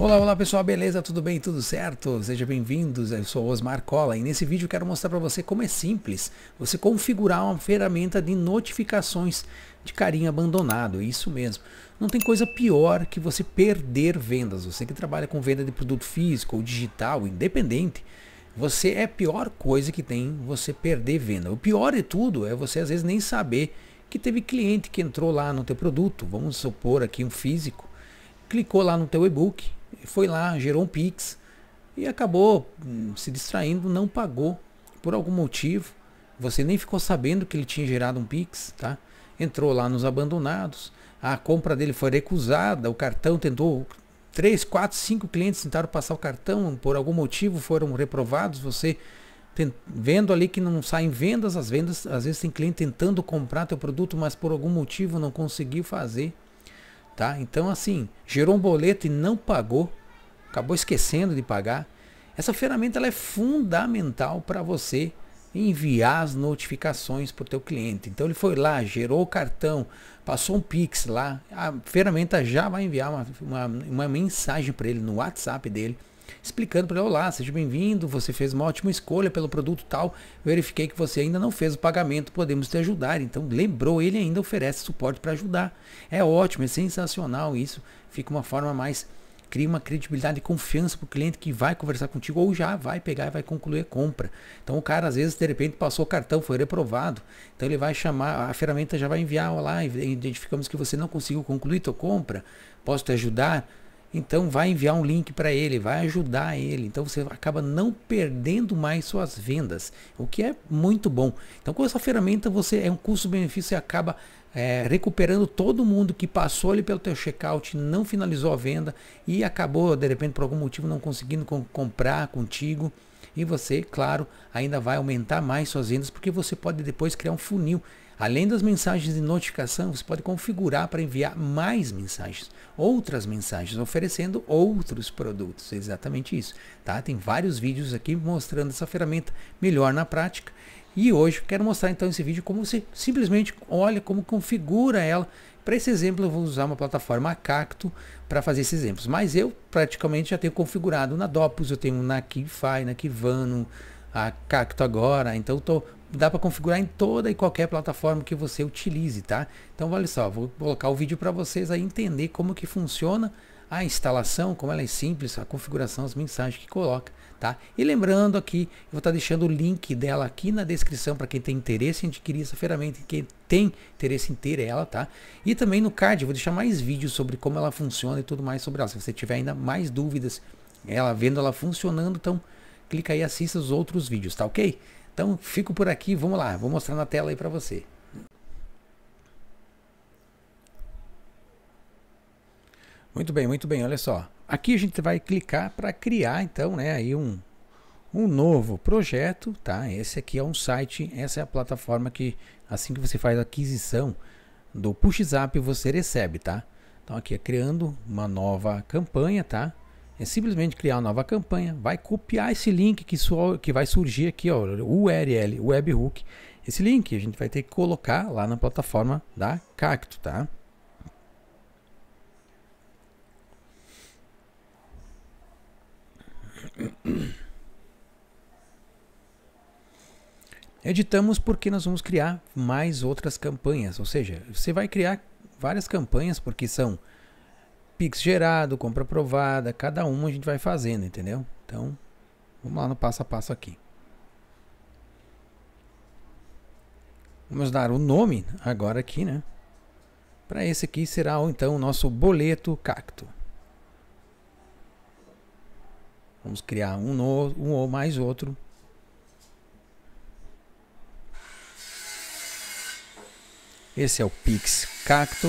Olá, olá pessoal, beleza? Tudo bem? Tudo certo? Seja bem-vindos, eu sou Osmar Cola e nesse vídeo quero mostrar para você como é simples você configurar uma ferramenta de notificações de carinho abandonado, isso mesmo. Não tem coisa pior que você perder vendas, você que trabalha com venda de produto físico ou digital, independente, você é a pior coisa que tem você perder venda. O pior de tudo é você às vezes nem saber que teve cliente que entrou lá no teu produto, vamos supor aqui um físico, clicou lá no teu e-book foi lá, gerou um Pix e acabou hum, se distraindo, não pagou por algum motivo. Você nem ficou sabendo que ele tinha gerado um Pix, tá? Entrou lá nos abandonados, a compra dele foi recusada, o cartão tentou. 3, 4, 5 clientes tentaram passar o cartão, por algum motivo foram reprovados, você vendo ali que não saem vendas, as vendas, às vezes tem cliente tentando comprar teu produto, mas por algum motivo não conseguiu fazer. Tá? Então, assim, gerou um boleto e não pagou, acabou esquecendo de pagar. Essa ferramenta ela é fundamental para você enviar as notificações para o teu cliente. Então ele foi lá, gerou o cartão, passou um Pix lá, a ferramenta já vai enviar uma, uma, uma mensagem para ele no WhatsApp dele explicando para ele: Olá, seja bem-vindo, você fez uma ótima escolha pelo produto tal, verifiquei que você ainda não fez o pagamento, podemos te ajudar. Então, lembrou, ele ainda oferece suporte para ajudar. É ótimo, é sensacional isso. Fica uma forma mais cria uma credibilidade e confiança para o cliente que vai conversar contigo ou já vai pegar e vai concluir a compra. Então o cara às vezes de repente passou o cartão, foi reprovado. Então ele vai chamar, a ferramenta já vai enviar, olá, identificamos que você não conseguiu concluir tua compra, posso te ajudar? Então vai enviar um link para ele, vai ajudar ele. Então você acaba não perdendo mais suas vendas, o que é muito bom. Então com essa ferramenta você é um custo-benefício e acaba é, recuperando todo mundo que passou ali pelo teu checkout, não finalizou a venda e acabou de repente por algum motivo não conseguindo com, comprar contigo. E você, claro, ainda vai aumentar mais suas vendas porque você pode depois criar um funil Além das mensagens de notificação, você pode configurar para enviar mais mensagens, outras mensagens, oferecendo outros produtos. É exatamente isso. Tá? Tem vários vídeos aqui mostrando essa ferramenta melhor na prática. E hoje quero mostrar então esse vídeo como você simplesmente olha como configura ela. Para esse exemplo eu vou usar uma plataforma Cacto para fazer esses exemplos. Mas eu praticamente já tenho configurado na Dopus, eu tenho na Kifi, na Kivano, a Cacto agora. Então estou dá para configurar em toda e qualquer plataforma que você utilize, tá? Então olha só, vou colocar o vídeo para vocês aí entender como que funciona a instalação, como ela é simples, a configuração, as mensagens que coloca, tá? E lembrando aqui, eu vou estar tá deixando o link dela aqui na descrição para quem tem interesse em adquirir essa ferramenta, quem tem interesse em ter ela, tá? E também no card, vou deixar mais vídeos sobre como ela funciona e tudo mais sobre ela. Se você tiver ainda mais dúvidas, ela vendo ela funcionando, então clica aí e assista os outros vídeos, tá ok? Então fico por aqui, vamos lá, vou mostrar na tela aí para você. Muito bem, muito bem, olha só. Aqui a gente vai clicar para criar então, né, aí um, um novo projeto, tá? Esse aqui é um site, essa é a plataforma que assim que você faz a aquisição do PushZap você recebe, tá? Então aqui é criando uma nova campanha, tá? é simplesmente criar uma nova campanha, vai copiar esse link que, sua, que vai surgir aqui, ó, URL, webhook. Esse link a gente vai ter que colocar lá na plataforma da Cacto, tá? Editamos porque nós vamos criar mais outras campanhas, ou seja, você vai criar várias campanhas porque são Pix gerado, compra aprovada, cada um a gente vai fazendo, entendeu? Então, vamos lá no passo a passo aqui. Vamos dar o nome agora aqui, né? Para esse aqui será então o nosso boleto cacto. Vamos criar um, no, um ou mais outro. Esse é o Pix Cacto.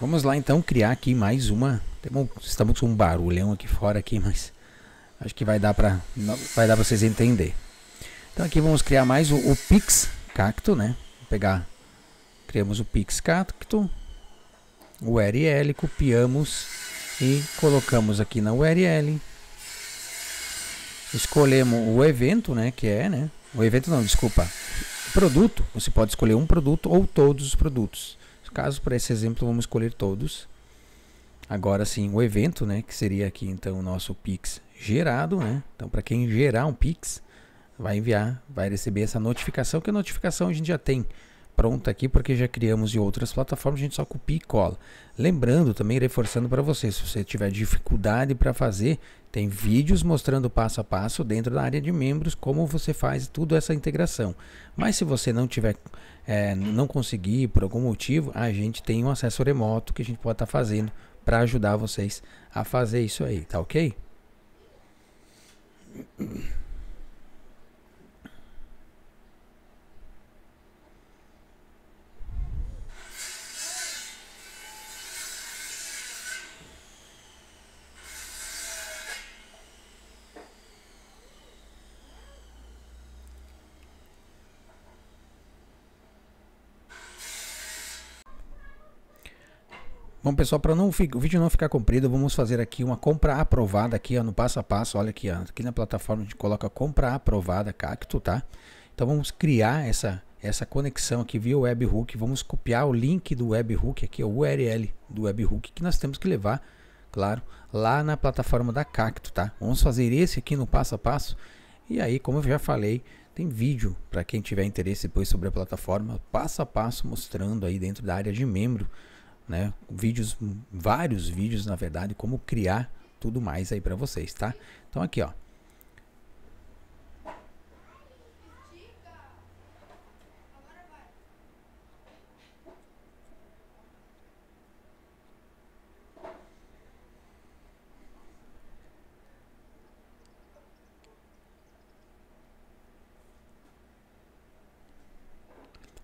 Vamos lá então criar aqui mais uma. estamos com um barulhão aqui fora aqui, mas acho que vai dar para vai dar pra vocês entender. Então aqui vamos criar mais o, o Pix Cacto, né? Vou pegar criamos o Pix Cacto, o URL, copiamos e colocamos aqui na URL. Escolhemos o evento, né, que é, né? O evento não, desculpa. Produto, você pode escolher um produto ou todos os produtos caso, para esse exemplo, vamos escolher todos. Agora sim, o evento, né, que seria aqui então o nosso Pix gerado, né? Então, para quem gerar um Pix, vai enviar, vai receber essa notificação, que a notificação a gente já tem pronta aqui, porque já criamos em outras plataformas, a gente só copia e cola. Lembrando também, reforçando para você, se você tiver dificuldade para fazer, tem vídeos mostrando passo a passo dentro da área de membros como você faz tudo essa integração. Mas se você não tiver, é, não conseguir por algum motivo, a gente tem um acesso remoto que a gente pode estar tá fazendo para ajudar vocês a fazer isso aí, tá ok? Bom, pessoal, para não o vídeo não ficar comprido, vamos fazer aqui uma compra aprovada aqui, ó, no passo a passo. Olha aqui, ó, aqui na plataforma a gente coloca compra aprovada Cacto, tá? Então vamos criar essa essa conexão aqui via webhook, vamos copiar o link do webhook aqui, o URL do webhook que nós temos que levar, claro, lá na plataforma da Cacto, tá? Vamos fazer esse aqui no passo a passo. E aí, como eu já falei, tem vídeo para quem tiver interesse depois sobre a plataforma, passo a passo mostrando aí dentro da área de membro né? Vídeos, vários vídeos na verdade, como criar tudo mais aí para vocês, tá? Então aqui, ó.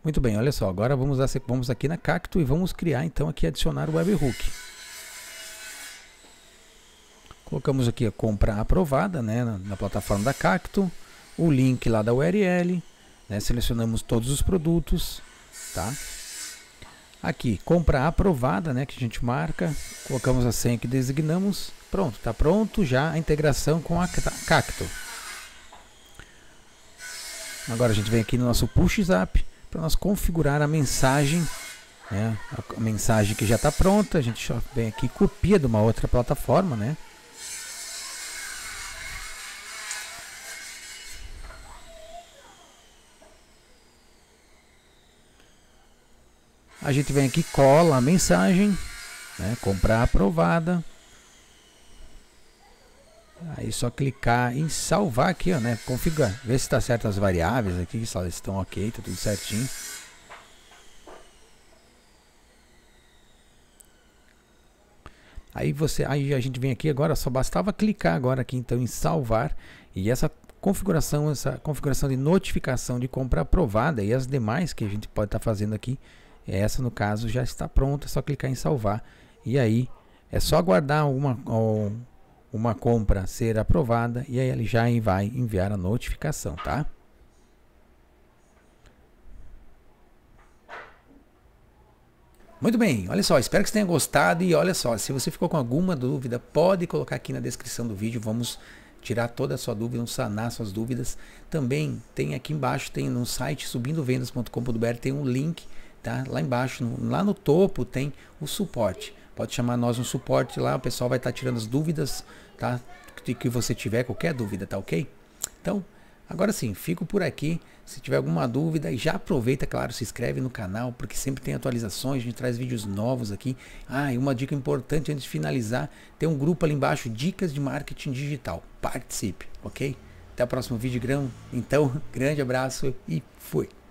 Muito bem, olha só, agora vamos, vamos aqui na Cacto e vamos criar então aqui, adicionar o webhook. Colocamos aqui a compra aprovada né, na, na plataforma da Cacto, o link lá da URL, né, selecionamos todos os produtos, tá? Aqui, compra aprovada, né, que a gente marca, colocamos a senha que designamos, pronto, está pronto já a integração com a Cacto. Agora a gente vem aqui no nosso Push Zap, para nós configurar a mensagem, né? a mensagem que já está pronta, a gente só vem aqui copia de uma outra plataforma, né? A gente vem aqui cola a mensagem, né? comprar aprovada. Aí só clicar em salvar aqui, ó, né? Configurar, ver se está certo as variáveis aqui, se elas estão ok, tá tudo certinho. Aí você, aí a gente vem aqui agora, só bastava clicar agora aqui então em salvar e essa configuração, essa configuração de notificação de compra aprovada e as demais que a gente pode estar tá fazendo aqui, essa no caso já está pronta, é só clicar em salvar e aí é só aguardar alguma uma compra ser aprovada e aí ele já vai enviar a notificação, tá? Muito bem, olha só, espero que você tenha gostado e olha só, se você ficou com alguma dúvida, pode colocar aqui na descrição do vídeo, vamos tirar toda a sua dúvida, vamos sanar suas dúvidas. Também tem aqui embaixo, tem no site subindovendas.com.br, tem um link, tá? Lá embaixo, lá no topo tem o suporte. Pode chamar nós no suporte lá, o pessoal vai estar tá tirando as dúvidas, tá? Que, você tiver, qualquer dúvida, tá ok? Então, agora sim, fico por aqui. Se tiver alguma dúvida, já aproveita, claro, se inscreve no canal, porque sempre tem atualizações, a gente traz vídeos novos aqui. Ah, e uma dica importante antes de finalizar, tem um grupo ali embaixo, Dicas de Marketing Digital. Participe, ok? Até o próximo vídeo, grão. Então, grande abraço e fui!